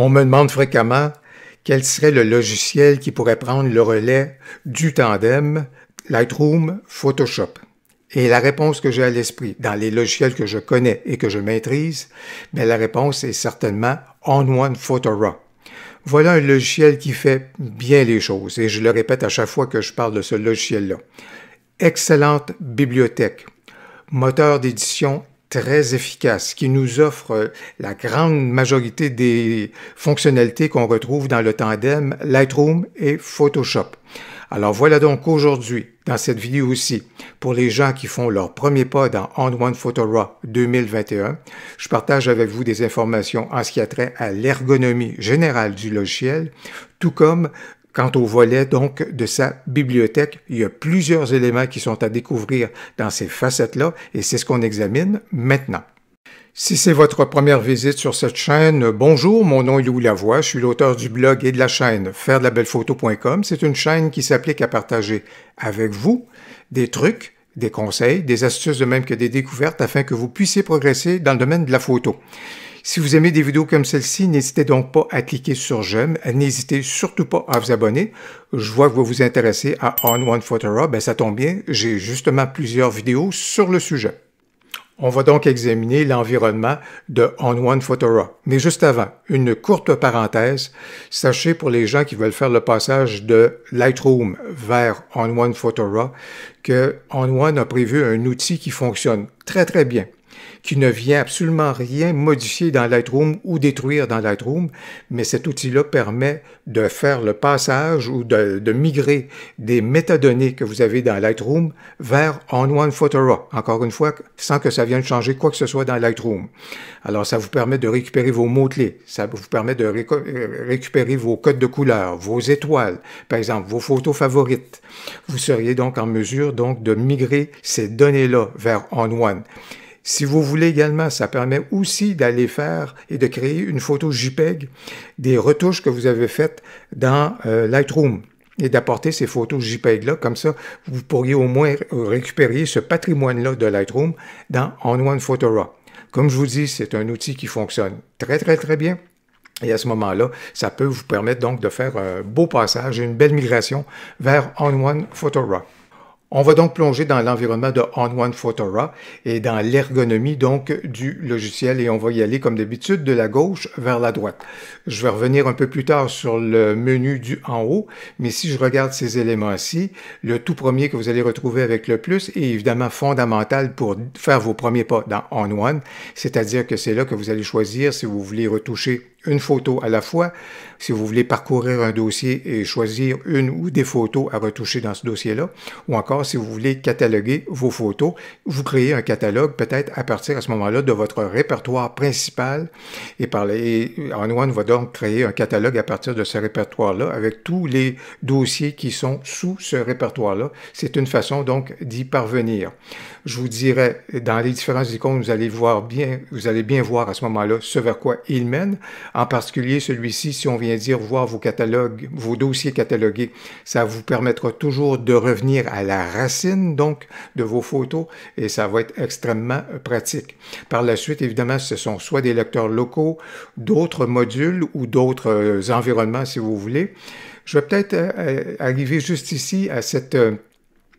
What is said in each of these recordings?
On me demande fréquemment quel serait le logiciel qui pourrait prendre le relais du tandem Lightroom, Photoshop. Et la réponse que j'ai à l'esprit, dans les logiciels que je connais et que je maîtrise, mais ben, la réponse est certainement On-One Photo Voilà un logiciel qui fait bien les choses, et je le répète à chaque fois que je parle de ce logiciel-là. Excellente bibliothèque, moteur d'édition très efficace, qui nous offre la grande majorité des fonctionnalités qu'on retrouve dans le tandem Lightroom et Photoshop. Alors voilà donc aujourd'hui, dans cette vidéo aussi, pour les gens qui font leur premier pas dans On One Photo 2021, je partage avec vous des informations en ce qui a trait à l'ergonomie générale du logiciel, tout comme Quant au volet donc de sa bibliothèque, il y a plusieurs éléments qui sont à découvrir dans ces facettes-là et c'est ce qu'on examine maintenant. Si c'est votre première visite sur cette chaîne, bonjour, mon nom est Louis Lavoie, je suis l'auteur du blog et de la chaîne faire de la belle photo.com. C'est une chaîne qui s'applique à partager avec vous des trucs, des conseils, des astuces de même que des découvertes afin que vous puissiez progresser dans le domaine de la photo. Si vous aimez des vidéos comme celle-ci, n'hésitez donc pas à cliquer sur j'aime. N'hésitez surtout pas à vous abonner. Je vois que vous vous intéressez à On One Raw, Ben, ça tombe bien, j'ai justement plusieurs vidéos sur le sujet. On va donc examiner l'environnement de On One Raw. Mais juste avant, une courte parenthèse. Sachez pour les gens qui veulent faire le passage de Lightroom vers On One Raw que On One a prévu un outil qui fonctionne très très bien qui ne vient absolument rien modifier dans Lightroom ou détruire dans Lightroom, mais cet outil-là permet de faire le passage ou de, migrer des métadonnées que vous avez dans Lightroom vers On-One Photo encore une fois, sans que ça vienne changer quoi que ce soit dans Lightroom. Alors, ça vous permet de récupérer vos mots-clés, ça vous permet de euh, récupérer vos codes de couleur, vos étoiles, par exemple, vos photos favorites. Vous seriez donc en mesure donc de migrer ces données-là vers on si vous voulez également, ça permet aussi d'aller faire et de créer une photo JPEG des retouches que vous avez faites dans euh, Lightroom et d'apporter ces photos JPEG-là. Comme ça, vous pourriez au moins euh, récupérer ce patrimoine-là de Lightroom dans On-One Photo Comme je vous dis, c'est un outil qui fonctionne très, très, très bien. Et à ce moment-là, ça peut vous permettre donc de faire un beau passage, une belle migration vers On-One Photo on va donc plonger dans l'environnement de On One Photora et dans l'ergonomie donc du logiciel et on va y aller comme d'habitude de la gauche vers la droite. Je vais revenir un peu plus tard sur le menu du en haut, mais si je regarde ces éléments-ci, le tout premier que vous allez retrouver avec le plus est évidemment fondamental pour faire vos premiers pas dans On One, c'est-à-dire que c'est là que vous allez choisir si vous voulez retoucher une photo à la fois. Si vous voulez parcourir un dossier et choisir une ou des photos à retoucher dans ce dossier-là, ou encore si vous voulez cataloguer vos photos, vous créez un catalogue peut-être à partir à ce moment-là de votre répertoire principal. Et, par on va donc créer un catalogue à partir de ce répertoire-là avec tous les dossiers qui sont sous ce répertoire-là. C'est une façon donc d'y parvenir. Je vous dirais, dans les différentes icônes, vous allez voir bien, vous allez bien voir à ce moment-là ce vers quoi il mène, en particulier celui-ci si on vient dire voir vos catalogues, vos dossiers catalogués. Ça vous permettra toujours de revenir à la racine, donc, de vos photos et ça va être extrêmement euh, pratique. Par la suite, évidemment, ce sont soit des lecteurs locaux, d'autres modules ou d'autres euh, environnements, si vous voulez. Je vais peut-être euh, arriver juste ici à cette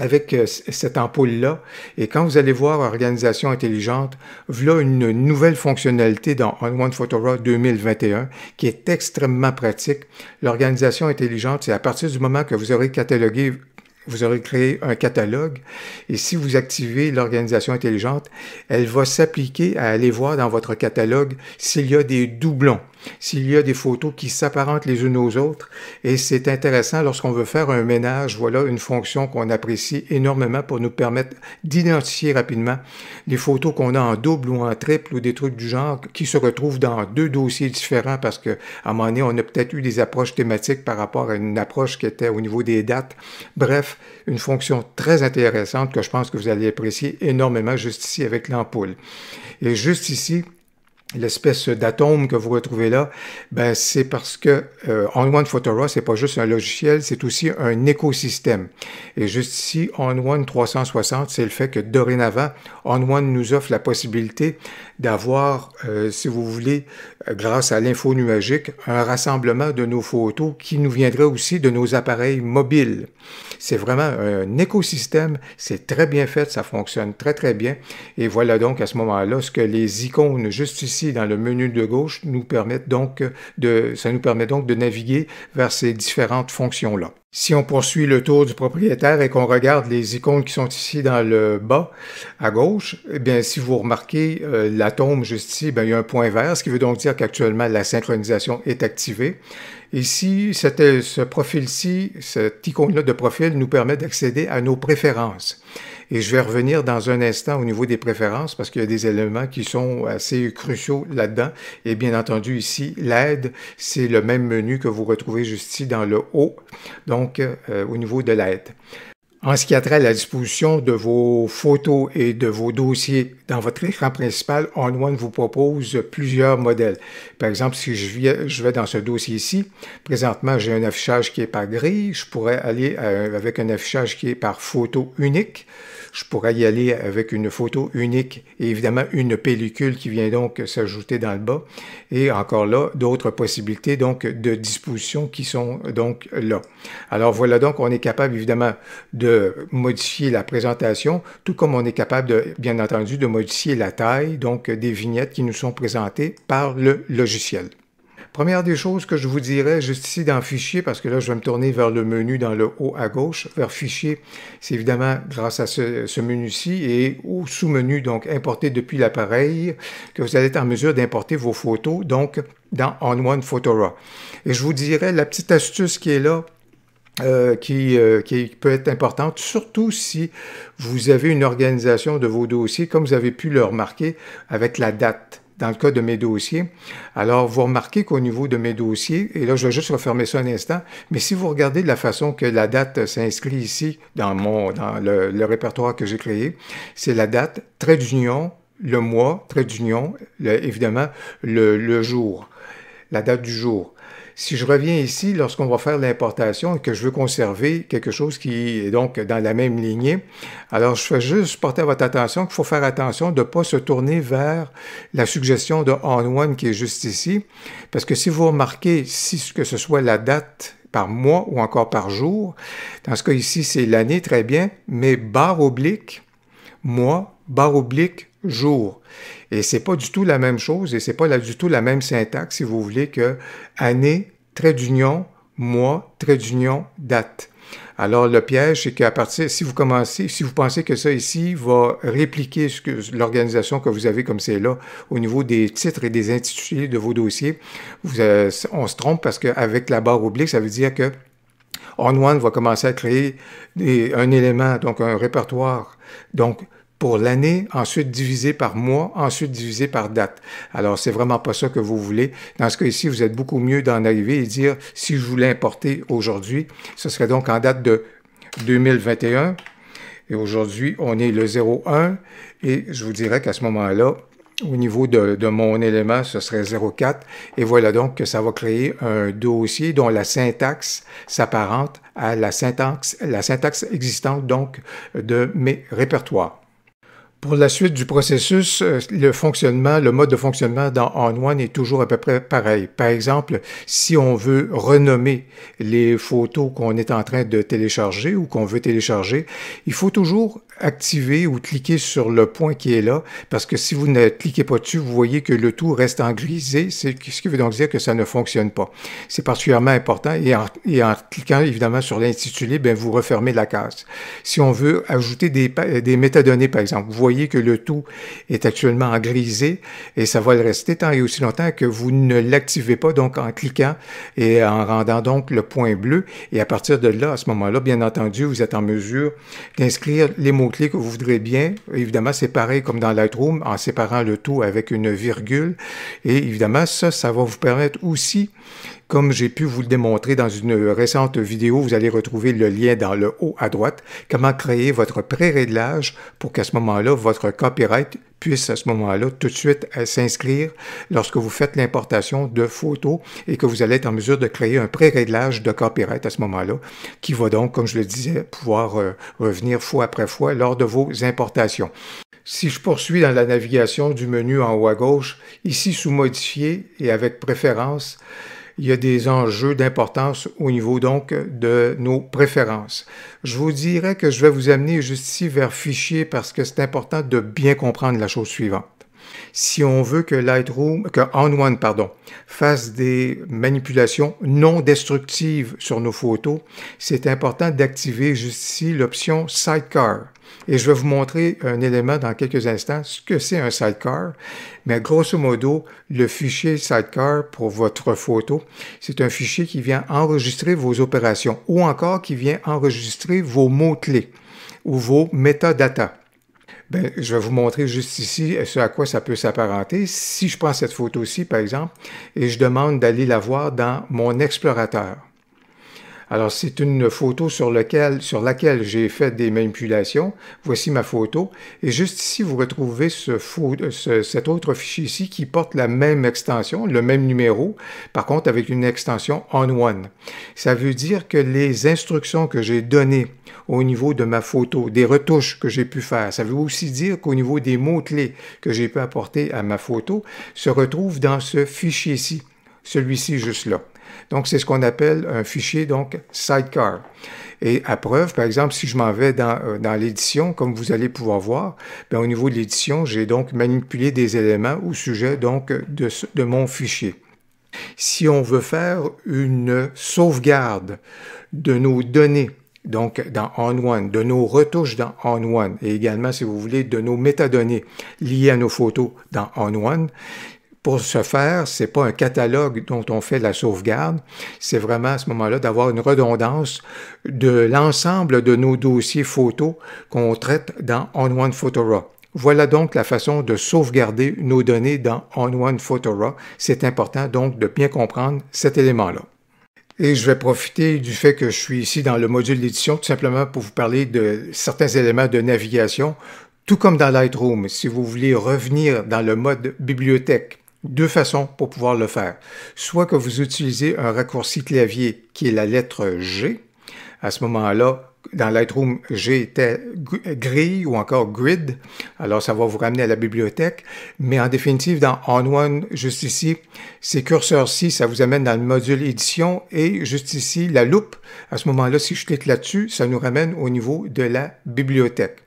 avec euh, cette ampoule-là. Et quand vous allez voir Organisation intelligente, voilà une nouvelle fonctionnalité dans One Photo 2021 qui est extrêmement pratique. L'organisation intelligente, c'est à partir du moment que vous aurez catalogué vous aurez créé un catalogue et si vous activez l'organisation intelligente, elle va s'appliquer à aller voir dans votre catalogue s'il y a des doublons s'il y a des photos qui s'apparentent les unes aux autres. Et c'est intéressant lorsqu'on veut faire un ménage. Voilà une fonction qu'on apprécie énormément pour nous permettre d'identifier rapidement les photos qu'on a en double ou en triple ou des trucs du genre qui se retrouvent dans deux dossiers différents parce qu'à un moment donné, on a peut-être eu des approches thématiques par rapport à une approche qui était au niveau des dates. Bref, une fonction très intéressante que je pense que vous allez apprécier énormément juste ici avec l'ampoule. Et juste ici, l'espèce d'atome que vous retrouvez là, ben c'est parce que euh, on Photora, c'est pas juste un logiciel, c'est aussi un écosystème. Et juste ici, on 360, c'est le fait que dorénavant, on nous offre la possibilité d'avoir, euh, si vous voulez, euh, grâce à l'info nuagique, un rassemblement de nos photos qui nous viendrait aussi de nos appareils mobiles. C'est vraiment un écosystème, c'est très bien fait, ça fonctionne très très bien. Et voilà donc à ce moment-là ce que les icônes juste ici dans le menu de gauche nous permettent donc de, ça nous permet donc de naviguer vers ces différentes fonctions-là. Si on poursuit le tour du propriétaire et qu'on regarde les icônes qui sont ici dans le bas à gauche, eh bien, si vous remarquez euh, la tombe juste ici, ben, il y a un point vert, ce qui veut donc dire qu'actuellement la synchronisation est activée. Ici, ce profil-ci, cette icône-là de profil nous permet d'accéder à nos préférences. Et je vais revenir dans un instant au niveau des préférences parce qu'il y a des éléments qui sont assez cruciaux là-dedans. Et bien entendu, ici, l'aide, c'est le même menu que vous retrouvez juste ici dans le haut, donc euh, au niveau de l'aide. En ce qui a trait à la disposition de vos photos et de vos dossiers dans votre écran principal, OnOne vous propose plusieurs modèles. Par exemple, si je vais dans ce dossier ici, présentement j'ai un affichage qui est par gris, je pourrais aller euh, avec un affichage qui est par photo unique, je pourrais y aller avec une photo unique et évidemment une pellicule qui vient donc s'ajouter dans le bas. Et encore là, d'autres possibilités donc de disposition qui sont donc là. Alors voilà donc, on est capable évidemment de modifier la présentation, tout comme on est capable, de, bien entendu, de modifier la taille, donc euh, des vignettes qui nous sont présentées par le logiciel. Première des choses que je vous dirais juste ici dans Fichier, parce que là, je vais me tourner vers le menu dans le haut à gauche, vers Fichier, c'est évidemment grâce à ce, menu-ci et au sous-menu, donc importé depuis l'appareil, que vous allez être en mesure d'importer vos photos, donc dans On One Photora. Et je vous dirais, la petite astuce qui est là, euh, euh, qui, peut être importante, surtout si vous avez une organisation de vos dossiers, comme vous avez pu le remarquer avec la date. Dans le cas de mes dossiers, alors vous remarquez qu'au niveau de mes dossiers, et là je vais juste refermer ça un instant, mais si vous regardez de la façon que la date s'inscrit ici dans, mon, dans le, répertoire que j'ai créé, c'est la date, trait d'union, le mois, trait d'union, évidemment le jour, la date du jour. Si je reviens ici, lorsqu'on va faire l'importation et que je veux conserver quelque chose qui est donc dans la même lignée, alors je fais juste porter à votre attention qu'il faut faire attention de ne pas se tourner vers la suggestion de on-one qui est juste ici, parce que si vous remarquez, si que ce soit la date par mois ou encore par jour, dans ce cas ici, c'est l'année, très bien, mais barre oblique, mois, barre oblique, jour. Et c'est pas du tout la même chose et c'est pas du tout la même syntaxe si vous voulez que année, trait d'union, mois, trait d'union, date. Alors le piège, c'est qu'à partir, si vous commencez, si vous pensez que ça ici va répliquer l'organisation que vous avez comme c'est là au niveau des titres et des intitulés de vos dossiers, euh, on se trompe parce qu'avec la barre oblique, ça veut dire que On One va commencer à créer un élément, donc un répertoire, donc pour l'année, ensuite divisé par mois, ensuite divisé par date. Alors, c'est vraiment pas ça que vous voulez. Dans ce cas-ci, vous êtes beaucoup mieux d'en arriver et dire, si je voulais importer aujourd'hui, ce serait donc en date de 2021. Et aujourd'hui, on est le 01. Et je vous dirais qu'à ce moment-là, au niveau de, de, mon élément, ce serait 04. Et voilà donc que ça va créer un dossier dont la syntaxe s'apparente à la syntaxe, la syntaxe existante donc de mes répertoires. Pour la suite du processus, euh, le fonctionnement, le mode de fonctionnement dans On One est toujours à peu près pareil. Par exemple, si on veut renommer les photos qu'on est en train de télécharger ou qu'on veut télécharger, il faut toujours activer ou cliquer sur le point qui est là, parce que si vous ne cliquez pas dessus, vous voyez que le tout reste en grisé, ce qui veut donc dire que ça ne fonctionne pas. C'est particulièrement important et en, cliquant évidemment sur l'intitulé, ben vous refermez la case. Si on veut ajouter des, des, métadonnées, par exemple, vous voyez que le tout est actuellement en grisé et ça va le rester tant et aussi longtemps que vous ne l'activez pas, donc en cliquant et en rendant donc le point bleu. Et à partir de là, à ce moment-là, bien entendu, vous êtes en mesure d'inscrire les mots que vous voudrez bien, évidemment séparer comme dans Lightroom, en séparant le tout avec une virgule. Et évidemment, ça, ça va vous permettre aussi comme j'ai pu vous le démontrer dans une euh, récente vidéo, vous allez retrouver le lien dans le haut à droite, comment créer votre pré-réglage pour qu'à ce moment-là, votre copyright puisse à ce moment-là tout de suite euh, s'inscrire lorsque vous faites l'importation de photos et que vous allez être en mesure de créer un pré-réglage de copyright à ce moment-là, qui va donc, comme je le disais, pouvoir euh, revenir fois après fois lors de vos importations. Si je poursuis dans la navigation du menu en haut à gauche, ici sous Modifier et avec Préférences, il y a des enjeux d'importance au niveau donc de nos préférences. Je vous dirais que je vais vous amener juste ici vers fichier parce que c'est important de bien comprendre la chose suivante. Si on veut que Lightroom, que OnOne, pardon, fasse des manipulations non destructives sur nos photos, c'est important d'activer juste ici l'option Sidecar. Et je vais vous montrer un élément dans quelques instants, ce que c'est un sidecar. Mais grosso modo, le fichier sidecar pour votre photo, c'est un fichier qui vient enregistrer vos opérations ou encore qui vient enregistrer vos mots-clés ou vos metadata. Ben je vais vous montrer juste ici ce à quoi ça peut s'apparenter. Si je prends cette photo-ci, par exemple, et je demande d'aller la voir dans mon explorateur. Alors, c'est une photo sur, sur laquelle j'ai fait des manipulations. Voici ma photo. Et juste ici, vous retrouvez euh, cet autre fichier ici qui porte la même extension, le même numéro, par contre avec une extension on-one. Ça veut dire que les instructions que j'ai données au niveau de ma photo, des retouches que j'ai pu faire, ça veut aussi dire qu'au niveau des mots-clés que j'ai pu apporter à ma photo, se retrouvent dans ce fichier-ci, celui-ci juste là. Donc, c'est ce qu'on appelle un fichier, donc sidecar. Et à preuve, par exemple, si je m'en vais dans, euh, l'édition, comme vous allez pouvoir voir, ben, au niveau de l'édition, j'ai donc manipulé des éléments au sujet de, de mon fichier. Si on veut faire une sauvegarde de nos données, donc dans on de nos retouches dans on et également, si vous voulez, de nos métadonnées liées à nos photos dans on pour ce faire, c'est pas un catalogue dont on fait la sauvegarde, c'est vraiment à ce moment-là d'avoir une redondance de l'ensemble de nos dossiers photos qu'on traite dans On One Photo Voilà donc la façon de sauvegarder nos données dans On One Photo C'est important donc de bien comprendre cet élément-là. Et je vais profiter du fait que je suis ici dans le module d'édition tout simplement pour vous parler de certains éléments de navigation tout comme dans Lightroom, si vous voulez revenir dans le mode bibliothèque deux façons pour pouvoir le faire. Soit que vous utilisez un raccourci clavier qui est la lettre G. À ce moment-là, dans Lightroom, G était gris ou encore grid. Alors, ça va vous ramener à la bibliothèque. Mais en définitive, dans On One, juste ici, ces curseurs-ci, ça vous amène dans le module édition et juste ici, la loupe. À ce moment-là, si je clique là-dessus, ça nous ramène au niveau de la bibliothèque.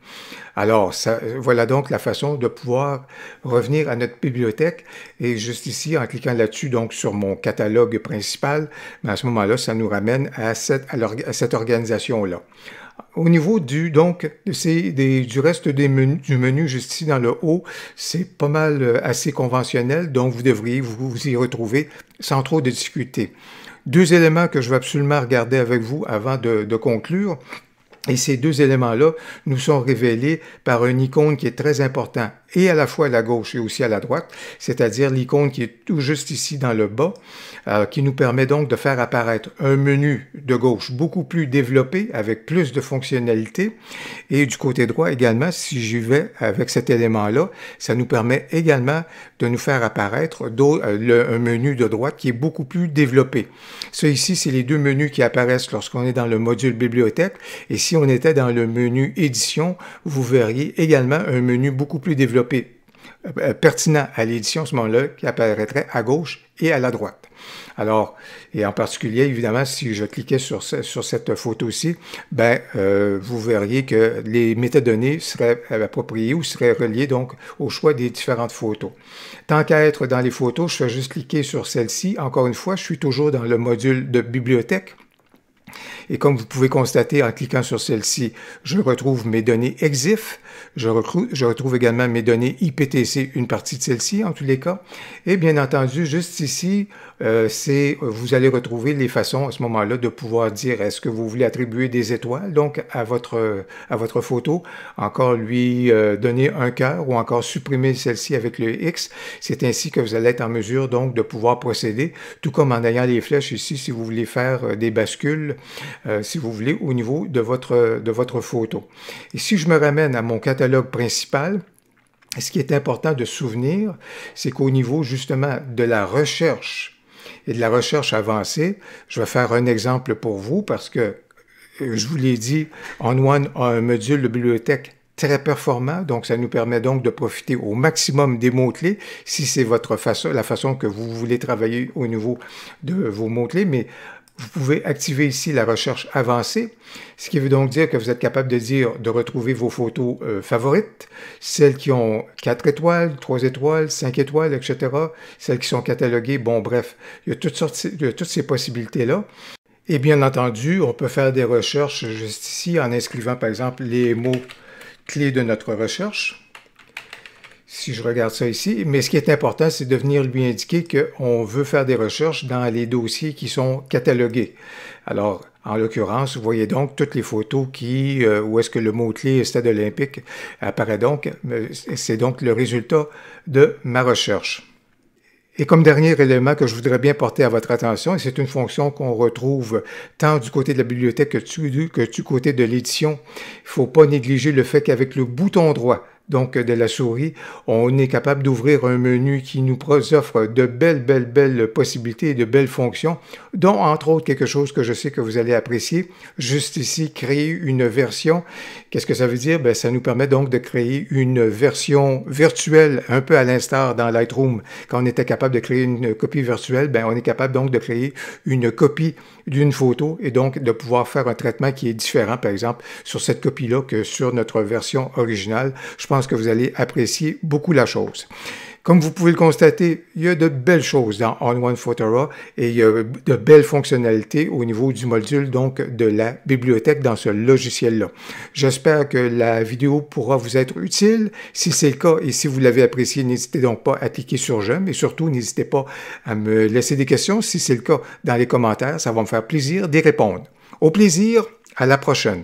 Alors, ça, voilà donc la façon de pouvoir revenir à notre bibliothèque. Et juste ici, en cliquant là-dessus, donc sur mon catalogue principal, mais ben, à ce moment-là, ça nous ramène à cette, cette organisation-là. Au niveau du, donc, des, du reste des du menu, juste ici dans le haut, c'est pas mal euh, assez conventionnel, donc vous devriez vous, y retrouver sans trop de difficultés. Deux éléments que je vais absolument regarder avec vous avant de conclure. Et ces deux éléments-là nous sont révélés par une icône qui est très importante, et à la fois à la gauche et aussi à la droite, c'est-à-dire l'icône qui est tout juste ici dans le bas, euh, qui nous permet donc de faire apparaître un menu de gauche beaucoup plus développé avec plus de fonctionnalités. Et du côté droit également, si j'y vais avec cet élément-là, ça nous permet également de nous faire apparaître euh, un menu de droite qui est beaucoup plus développé. Ça ici, c'est les deux menus qui apparaissent lorsqu'on est dans le module bibliothèque. Et si on était dans le menu édition, vous verriez également un menu beaucoup plus développé euh, pertinent à l'édition à ce moment-là qui apparaîtrait à gauche et à la droite. Alors, et en particulier, évidemment, si je cliquais sur, sur cette photo-ci, ben, euh, vous verriez que les métadonnées seraient appropriées ou seraient reliées donc au choix des différentes photos. Tant qu'à être dans les photos, je vais juste cliquer sur celle-ci. Encore une fois, je suis toujours dans le module de bibliothèque. Et comme vous pouvez constater en cliquant sur celle-ci, je retrouve mes données EXIF, je, retrouve également mes données IPTC, une partie de celle-ci en tous les cas. Et bien entendu, juste ici, euh, c'est vous allez retrouver les façons à ce moment-là de pouvoir dire est-ce que vous voulez attribuer des étoiles donc à votre à votre photo, encore lui euh, donner un cœur ou encore supprimer celle-ci avec le X. C'est ainsi que vous allez être en mesure donc de pouvoir procéder, tout comme en ayant les flèches ici si vous voulez faire euh, des bascules euh, si vous voulez, au niveau de votre, de votre photo. Et si je me ramène à mon catalogue principal, ce qui est important de souvenir, c'est qu'au niveau justement de la recherche et de la recherche avancée, je vais faire un exemple pour vous parce que euh, je vous l'ai dit, OnOne a un module de bibliothèque très performant, donc ça nous permet donc de profiter au maximum des mots-clés, si c'est votre façon, la façon que vous voulez travailler au niveau de vos mots-clés, mais vous pouvez activer ici la recherche avancée, ce qui veut donc dire que vous êtes capable de dire de retrouver vos photos euh, favorites, celles qui ont 4 étoiles, 3 étoiles, 5 étoiles, etc., celles qui sont cataloguées. Bon, bref, il y a toutes, sortes, il y a toutes ces possibilités-là. Et bien entendu, on peut faire des recherches juste ici en inscrivant par exemple les mots clés de notre recherche si je regarde ça ici. Mais ce qui est important, c'est de venir lui indiquer qu'on veut faire des recherches dans les dossiers qui sont catalogués. Alors, en l'occurrence, vous voyez donc toutes les photos qui, euh, où est-ce que le mot-clé Stade olympique apparaît donc. Euh, c'est donc le résultat de ma recherche. Et comme dernier élément que je voudrais bien porter à votre attention, et c'est une fonction qu'on retrouve tant du côté de la bibliothèque que du, que du côté de l'édition, il ne faut pas négliger le fait qu'avec le bouton droit, donc euh, de la souris, on est capable d'ouvrir un menu qui nous offre de belles, belles, belles possibilités et de belles fonctions, dont entre autres quelque chose que je sais que vous allez apprécier, juste ici, créer une version. Qu'est-ce que ça veut dire? Ben, ça nous permet donc de créer une version virtuelle, un peu à l'instar dans Lightroom. Quand on était capable de créer une copie virtuelle, bien, on est capable donc de créer une copie d'une photo et donc de pouvoir faire un traitement qui est différent, par exemple, sur cette copie-là que sur notre version originale que vous allez apprécier beaucoup la chose. Comme vous pouvez le constater, il y a de belles choses dans On-One Photora et il y a de belles fonctionnalités au niveau du module, donc de la bibliothèque dans ce logiciel-là. J'espère que la vidéo pourra vous être utile. Si c'est le cas et si vous l'avez apprécié, n'hésitez donc pas à cliquer sur j'aime et surtout n'hésitez pas à me laisser des questions. Si c'est le cas, dans les commentaires, ça va me faire plaisir d'y répondre. Au plaisir, à la prochaine.